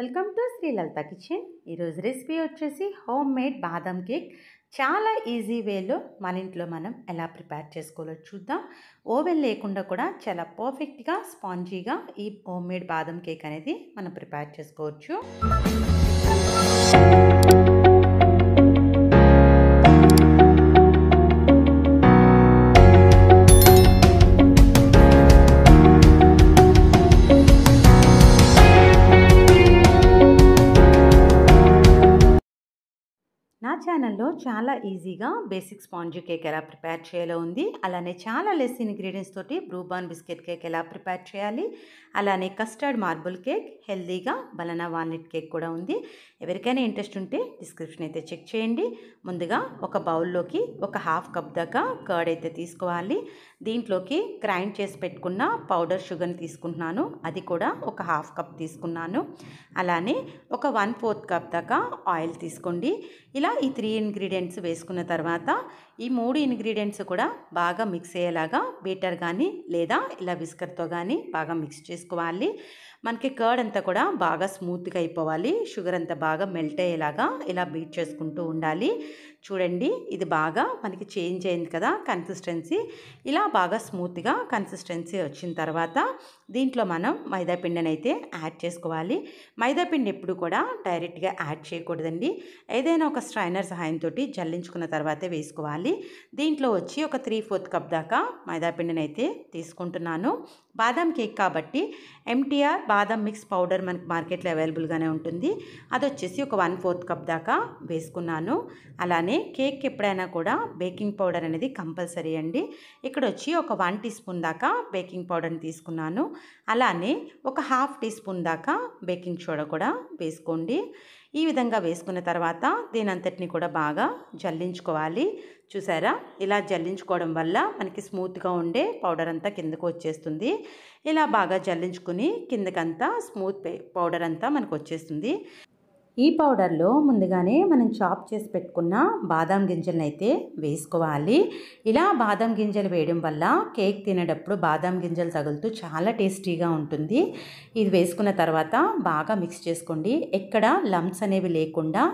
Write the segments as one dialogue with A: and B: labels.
A: welcome to Shri Lalitha kitchen ఈరోజు recipe వచ్చేసి home made బాదం కేక్ చాలా ఈజీ వేలో మన ఇంట్లో మనం ఎలా ప్రిపేర్ చేసుకోవాలో చూద్దాం ఓవెన్ లేకుండా కూడా చాలా పర్ఫెక్ట్గా స్పాంజీగా ఈ హోమ్ మేడ్ బాదం కేక్ అనేది మనం ప్రిపేర్ చేసుకోవచ్చు చాలా ఈజీగా బేసిక్ స్పాంజీ కేక్ ఎలా ప్రిపేర్ చేయాలో ఉంది అలానే చాలా లెస్ ఇంగ్రీడియంట్స్ తోటి బ్రూబాన్ బిస్కెట్ కేక్ ఎలా ప్రిపేర్ చేయాలి అలానే కస్టర్డ్ మార్బుల్ కేక్ హెల్దీగా బలనా వాల్నట్ కేక్ కూడా ఉంది ఎవరికైనా ఇంట్రెస్ట్ ఉంటే డిస్క్రిప్షన్ అయితే చెక్ చేయండి ముందుగా ఒక బౌల్లోకి ఒక హాఫ్ కప్ దాకా కర్డ్ అయితే తీసుకోవాలి దీంట్లోకి గ్రైండ్ చేసి పెట్టుకున్న పౌడర్ షుగర్ని తీసుకుంటున్నాను అది కూడా ఒక హాఫ్ కప్ తీసుకున్నాను అలానే ఒక వన్ ఫోర్త్ కప్ దాకా ఆయిల్ తీసుకోండి ఇలా ఈ త్రీ ఇంగ్రీడియం ఇంగ్రీడియంట్స్ వేసుకున్న తర్వాత ఈ మూడు ఇంగ్రీడియంట్స్ కూడా బాగా మిక్స్ అయ్యేలాగా బీటర్ కానీ లేదా ఇలా విస్కర్తో కానీ బాగా మిక్స్ చేసుకోవాలి మనకి కర్డ్ అంతా కూడా బాగా స్మూత్గా అయిపోవాలి షుగర్ అంతా బాగా మెల్ట్ అయ్యేలాగా ఇలా బీట్ చేసుకుంటూ ఉండాలి చూడండి ఇది బాగా మనకి చేంజ్ అయింది కదా కన్సిస్టెన్సీ ఇలా బాగా స్మూత్గా కన్సిస్టెన్సీ వచ్చిన తర్వాత దీంట్లో మనం మైదాపిండిని అయితే యాడ్ చేసుకోవాలి మైదాపిండి ఎప్పుడు కూడా డైరెక్ట్గా యాడ్ చేయకూడదండి ఏదైనా ఒక స్ట్రైనర్ సహాయంతో జల్లించుకున్న తర్వాతే వేసుకోవాలి దీంట్లో వచ్చి ఒక త్రీ ఫోర్త్ కప్ దాకా మైదాపిండిని అయితే తీసుకుంటున్నాను బాదం కేక్ కాబట్టి ఎంటీఆర్ బాదం మిక్స్ పౌడర్ మనకి మార్కెట్లో అవైలబుల్గానే ఉంటుంది అది వచ్చేసి ఒక వన్ ఫోర్త్ కప్ దాకా వేసుకున్నాను అలానే కేక్ ఎప్పుడైనా కూడా బేకింగ్ పౌడర్ అనేది కంపల్సరీ అండి ఇక్కడ వచ్చి ఒక వన్ టీ స్పూన్ దాకా బేకింగ్ పౌడర్ని తీసుకున్నాను అలానే ఒక హాఫ్ టీ స్పూన్ దాకా బేకింగ్ సోడా కూడా వేసుకోండి ఈ విధంగా వేసుకున్న తర్వాత దీని అంతటిని కూడా బాగా జల్లించుకోవాలి చూసారా ఇలా జల్లించుకోవడం వల్ల మనకి స్మూత్గా ఉండే పౌడర్ అంతా కిందకు వచ్చేస్తుంది ఇలా బాగా జల్లించుకుని కిందకంతా స్మూత్ పౌడర్ అంతా మనకు వచ్చేస్తుంది ఈ పౌడర్లో ముందుగానే మనం చాప్ చేసి పెట్టుకున్న బాదం గింజలను అయితే వేసుకోవాలి ఇలా బాదం గింజలు వేయడం వల్ల కేక్ తినేటప్పుడు బాదం గింజలు తగులుతూ చాలా టేస్టీగా ఉంటుంది ఇది వేసుకున్న తర్వాత బాగా మిక్స్ చేసుకోండి ఎక్కడ లంప్స్ అనేవి లేకుండా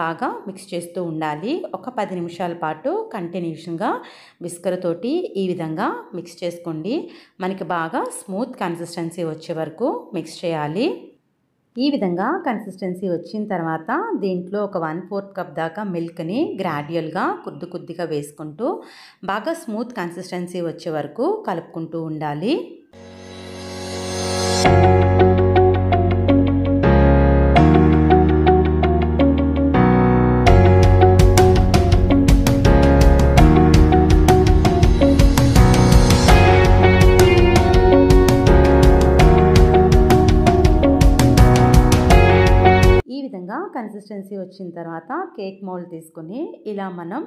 A: బాగా మిక్స్ చేస్తూ ఉండాలి ఒక పది నిమిషాల పాటు కంటిన్యూషన్గా విస్కరతోటి ఈ విధంగా మిక్స్ చేసుకోండి మనకి బాగా స్మూత్ కన్సిస్టెన్సీ వచ్చే వరకు మిక్స్ చేయాలి ఈ విధంగా కన్సిస్టెన్సీ వచ్చిన తర్వాత దీంట్లో ఒక వన్ ఫోర్త్ కప్ దాకా మిల్క్ని గ్రాడ్యువల్గా కొద్ది కొద్దిగా వేసుకుంటూ బాగా స్మూత్ కన్సిస్టెన్సీ వచ్చే వరకు కలుపుకుంటూ ఉండాలి కన్సిస్టెన్సీ వచ్చిన తర్వాత కేక్ మౌల్డ్ తీసుకొని ఇలా మనం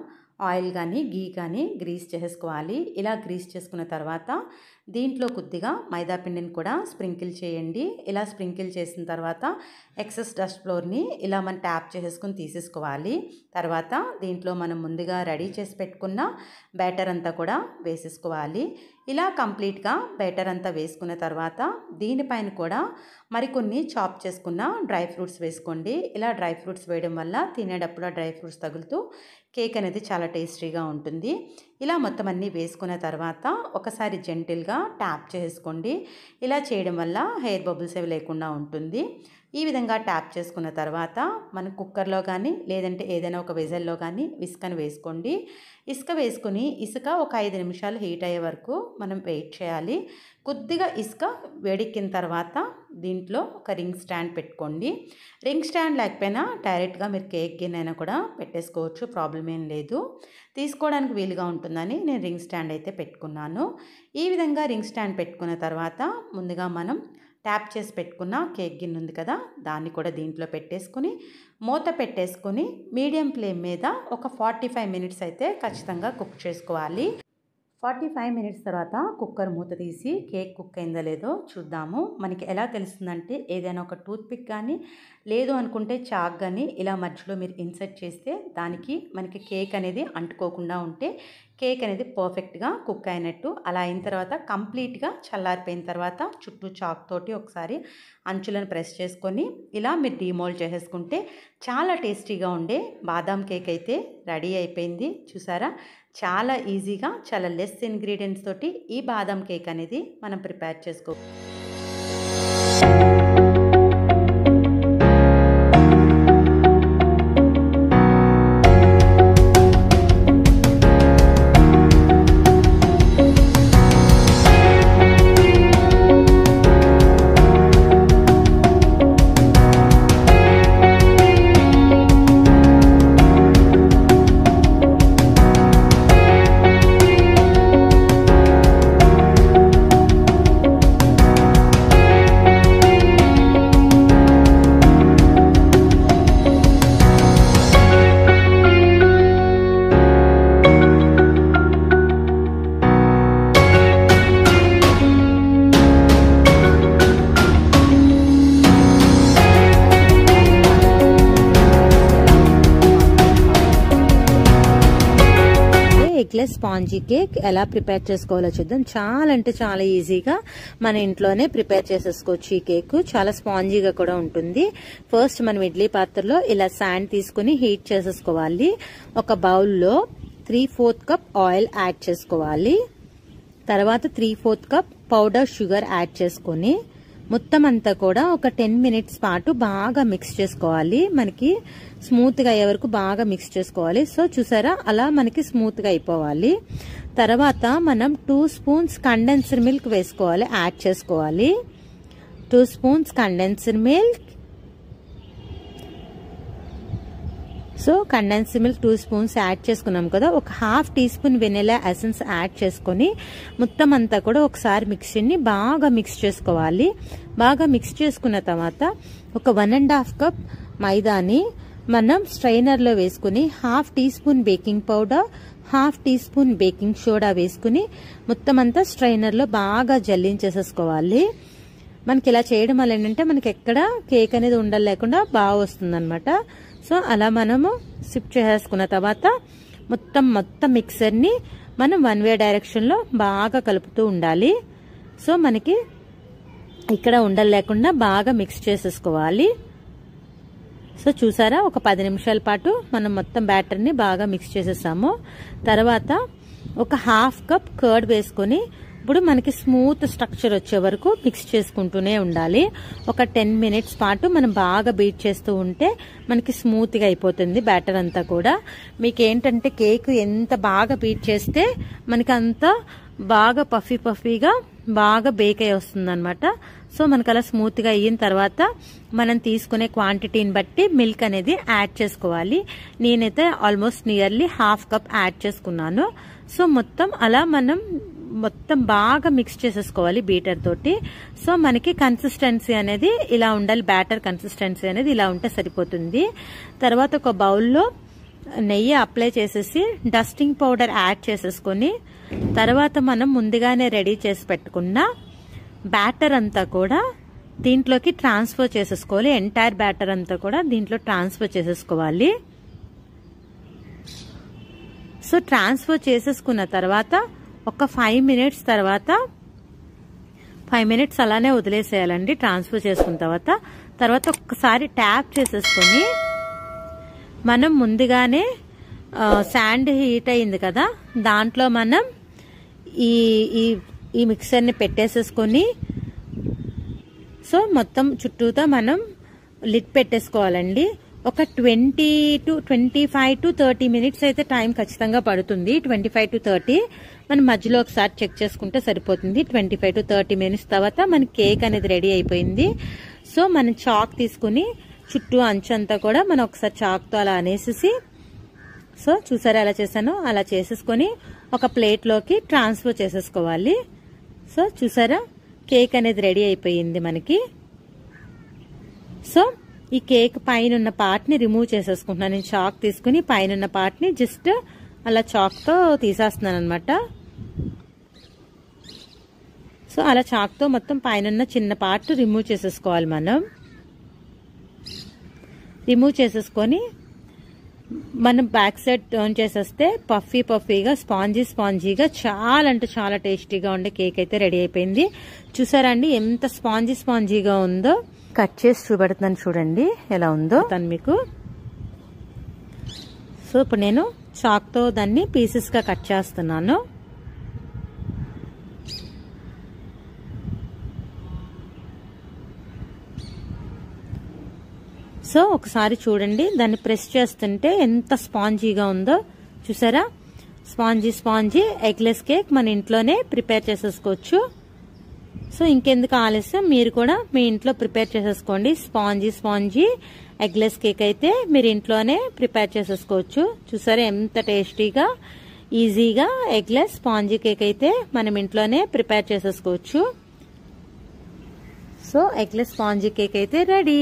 A: ఆయిల్ కానీ గీ కానీ గ్రీస్ చేసుకోవాలి ఇలా గ్రీస్ చేసుకున్న తర్వాత దీంట్లో కొద్దిగా మైదాపిండిని కూడా స్ప్రింకిల్ చేయండి ఇలా స్ప్రింకిల్ చేసిన తర్వాత ఎక్సెస్ డస్ట్ ఫ్లోర్ని ఇలా మనం ట్యాప్ చేసుకుని తీసేసుకోవాలి తర్వాత దీంట్లో మనం ముందుగా రెడీ చేసి పెట్టుకున్న బ్యాటర్ అంతా కూడా వేసేసుకోవాలి ఇలా కంప్లీట్గా బెటర్ అంతా వేసుకున్న తర్వాత దీనిపైన కూడా మరికొన్ని చాప్ చేసుకున్న డ్రై ఫ్రూట్స్ వేసుకోండి ఇలా డ్రై ఫ్రూట్స్ వేయడం వల్ల తినేటప్పుడు డ్రై ఫ్రూట్స్ తగులుతూ కేక్ అనేది చాలా టేస్టీగా ఉంటుంది ఇలా మొత్తం అన్నీ వేసుకున్న తర్వాత ఒకసారి జెంటిల్గా ట్యాప్ చేసుకోండి ఇలా చేయడం వల్ల హెయిర్ బబుల్స్ ఏవి లేకుండా ఉంటుంది ఈ విధంగా ట్యాప్ చేసుకున్న తర్వాత మనం కుక్కర్లో కానీ లేదంటే ఏదైనా ఒక వెజల్లో కానీ ఇసుకను వేసుకోండి ఇసుక వేసుకుని ఇసుక ఒక ఐదు నిమిషాలు హీట్ అయ్యే వరకు మనం వెయిట్ చేయాలి కొద్దిగా ఇసుక వేడెక్కిన తర్వాత దీంట్లో ఒక రింగ్ స్టాండ్ పెట్టుకోండి రింగ్ స్టాండ్ లేకపోయినా డైరెక్ట్గా మీరు కేక్ గిన్నెనైనా కూడా పెట్టేసుకోవచ్చు ప్రాబ్లం ఏం లేదు తీసుకోవడానికి వీలుగా ఉంటుందని నేను రింగ్ స్టాండ్ అయితే పెట్టుకున్నాను ఈ విధంగా రింగ్ స్టాండ్ పెట్టుకున్న తర్వాత ముందుగా మనం ట్యాప్ చేసి పెట్టుకున్న కేక్ గిన్నె ఉంది కదా దాన్ని కూడా దీంట్లో పెట్టేసుకుని మూత పెట్టేసుకుని మీడియం ఫ్లేమ్ మీద ఒక ఫార్టీ ఫైవ్ మినిట్స్ అయితే ఖచ్చితంగా కుక్ చేసుకోవాలి ఫార్టీ ఫైవ్ మినిట్స్ తర్వాత కుక్కర్ మూత తీసి కేక్ కుక్ అయిందో లేదో చూద్దాము మనకి ఎలా తెలుస్తుందంటే ఏదైనా ఒక టూత్పిక్ కానీ లేదు అనుకుంటే చాక్ కానీ ఇలా మధ్యలో మీరు ఇన్సర్ట్ చేస్తే దానికి మనకి కేక్ అనేది అంటుకోకుండా ఉంటే కేక్ అనేది పర్ఫెక్ట్గా కుక్ అయినట్టు అలా అయిన తర్వాత కంప్లీట్గా చల్లారిపోయిన తర్వాత చుట్టూ చాక్ తోటి ఒకసారి అంచులను ప్రెస్ చేసుకొని ఇలా మీరు డీమోల్డ్ చేసేసుకుంటే చాలా టేస్టీగా ఉండే బాదాం కేక్ అయితే రెడీ అయిపోయింది చూసారా చాలా ఈజీగా చాలా లెస్ ఇంగ్రీడియంట్స్ తోటి ఈ బాదాం కేక్ అనేది మనం ప్రిపేర్ చేసుకోవచ్చు స్పాంజీ కేక్ ఎలా ప్రిపేర్ చేసుకోవాలో చూద్దాం చాలా అంటే చాలా ఈజీగా మన ఇంట్లోనే ప్రిపేర్ చేసేసుకోవచ్చు ఈ కేక్ చాలా స్పాంజీగా కూడా ఉంటుంది ఫస్ట్ మనం ఇడ్లీ పాత్రలో ఇలా శాండ్ తీసుకుని హీట్ చేసేసుకోవాలి ఒక బౌల్లో three fourth cup oil add చేసుకోవాలి తర్వాత three fourth cup powder sugar add చేసుకొని మొత్తం అంతా కూడా ఒక టెన్ మినిట్స్ పాటు బాగా మిక్స్ చేసుకోవాలి మనకి స్మూత్గా అయ్యే వరకు బాగా మిక్స్ చేసుకోవాలి సో చూసారా అలా మనకి స్మూత్గా అయిపోవాలి తర్వాత మనం టూ స్పూన్స్ కండెన్సర్ మిల్క్ వేసుకోవాలి యాడ్ చేసుకోవాలి two spoons condenser milk so condense milk two spoons add చేసుకున్నాం కదా ఒక half teaspoon vanilla essence add చేసుకొని మొత్తం అంతా కూడా ఒకసారి మిక్సీని బాగా మిక్స్ చేసుకోవాలి బాగా మిక్స్ చేసుకున్న తర్వాత ఒక వన్ అండ్ హాఫ్ కప్ మైదాని మనం లో వేసుకుని half teaspoon baking powder half teaspoon baking soda వేసుకుని మొత్తం అంతా లో బాగా జల్లించేసేసుకోవాలి మనకి ఇలా చేయడం వల్ల ఏంటంటే మనకి ఎక్కడ కేక్ అనేది ఉండలేకుండా బాగా అనమాట సో అలా మనము సిప్ చేసేసుకున్న తర్వాత మొత్తం మొత్తం మిక్సర్ని మనం వన్ వే డైరెక్షన్లో బాగా కలుపుతూ ఉండాలి సో మనకి ఇక్కడ ఉండలు లేకుండా బాగా మిక్స్ చేసేసుకోవాలి సో చూసారా ఒక పది నిమిషాల పాటు మనం మొత్తం బ్యాటర్ని బాగా మిక్స్ చేసేసాము తర్వాత ఒక హాఫ్ కప్ కర్డ్ వేసుకొని ఇప్పుడు మనకి స్మూత్ స్ట్రక్చర్ వచ్చే వరకు మిక్స్ చేసుకుంటూనే ఉండాలి ఒక టెన్ మినిట్స్ పాటు మనం బాగా బీట్ చేస్తూ ఉంటే మనకి స్మూత్గా అయిపోతుంది బ్యాటర్ అంతా కూడా మీకు ఏంటంటే కేక్ ఎంత బాగా బీట్ చేస్తే మనకి అంత బాగా పఫీ పఫీగా బాగా బేక్ అయి వస్తుంది అనమాట సో మనకు అలా స్మూత్గా అయిన తర్వాత మనం తీసుకునే క్వాంటిటీని బట్టి మిల్క్ అనేది యాడ్ చేసుకోవాలి నేనైతే almost nearly half cup add చేసుకున్నాను సో మొత్తం అలా మనం మొత్తం బాగా మిక్స్ చేసేసుకోవాలి బీటర్ తోటి సో మనకి కన్సిస్టెన్సీ అనేది ఇలా ఉండాలి బ్యాటర్ కన్సిస్టెన్సీ అనేది ఇలా ఉంటే సరిపోతుంది తర్వాత ఒక బౌల్లో నెయ్యి అప్లై చేసేసి డస్టింగ్ పౌడర్ యాడ్ చేసేసుకొని తర్వాత మనం ముందుగానే రెడీ చేసి పెట్టుకున్న బ్యాటర్ అంతా కూడా దీంట్లోకి ట్రాన్స్ఫర్ చేసేసుకోవాలి ఎంటైర్ బ్యాటర్ అంతా కూడా దీంట్లో ట్రాన్స్ఫర్ చేసేసుకోవాలి సో ట్రాన్స్ఫర్ చేసేసుకున్న తర్వాత ఒక ఫైవ్ మినిట్స్ తర్వాత ఫైవ్ మినిట్స్ అలానే వదిలేసేయాలండి ట్రాన్స్ఫర్ చేసుకున్న తర్వాత తర్వాత ఒక్కసారి ట్యాప్ చేసేసుకొని మనం ముందుగానే శాండ్ హీట్ అయింది కదా దాంట్లో మనం ఈ ఈ ఈ మిక్సర్ని పెట్టేసేసుకొని సో మొత్తం చుట్టూతో మనం లిట్ పెట్టేసుకోవాలండి ఒక twenty to twenty five to thirty minutes అయితే టైం ఖచ్చితంగా పడుతుంది ట్వంటీ ఫైవ్ టు థర్టీ మనం మధ్యలో ఒకసారి చెక్ చేసుకుంటే సరిపోతుంది twenty five to thirty minutes తర్వాత మన కేక్ అనేది రెడీ అయిపోయింది సో మనం చాక్ తీసుకుని చుట్టూ అంచు అంతా కూడా మనం ఒకసారి చాక్తో అలా అనేసి సో చూసారా ఎలా చేశాను అలా చేసేసుకొని ఒక ప్లేట్లోకి ట్రాన్స్ఫర్ చేసేసుకోవాలి సో చూసారా కేక్ అనేది రెడీ అయిపోయింది మనకి సో ఈ కేక్ పైన ఉన్న పార్ట్ని రిమూవ్ చేసేసుకుంటున్నాను నేను చాక్ తీసుకుని పైన ఉన్న పార్ట్ని జస్ట్ అలా చాక్తో తీసేస్తున్నాను అనమాట సో అలా చాక్తో మొత్తం పైన చిన్న పార్ట్ రిమూవ్ చేసేసుకోవాలి మనం రిమూవ్ చేసేసుకొని మనం బ్యాక్ సైడ్ టర్న్ చేసేస్తే పఫీ పఫీగా స్పాంజీ స్పాంజీగా చాలా అంటే చాలా టేస్టీగా ఉండే కేక్ అయితే రెడీ అయిపోయింది చూసారండి ఎంత స్పాంజీ స్పాంజీగా ఉందో కట్ చేసి చూపెడుతున్నాను చూడండి ఎలా ఉందో తను మీకు సో ఇప్పుడు నేను చాక్తో దాన్ని పీసెస్గా కట్ చేస్తున్నాను సో ఒకసారి చూడండి దాన్ని ప్రెస్ చేస్తుంటే ఎంత స్పాంజీగా ఉందో చూసారా స్పాంజీ స్పాంజీ ఎగ్లెస్ కేక్ మన ఇంట్లోనే ప్రిపేర్ చేసేసుకోవచ్చు సో ఇంకెందుకు ఆలస్యం మీరు కూడా మీ ఇంట్లో ప్రిపేర్ చేసేసుకోండి స్పాంజీ స్పాంజీ ఎగ్లెస్ కేక్ అయితే మీరు ఇంట్లోనే ప్రిపేర్ చేసేసుకోవచ్చు చూసారా ఎంత టేస్టీగా ఈజీగా ఎగ్లెస్ స్పాంజీ కేక్ అయితే మనం ఇంట్లోనే ప్రిపేర్ చేసేసుకోవచ్చు సో ఎగ్లెస్ స్పాంజీ కేక్ అయితే రెడీ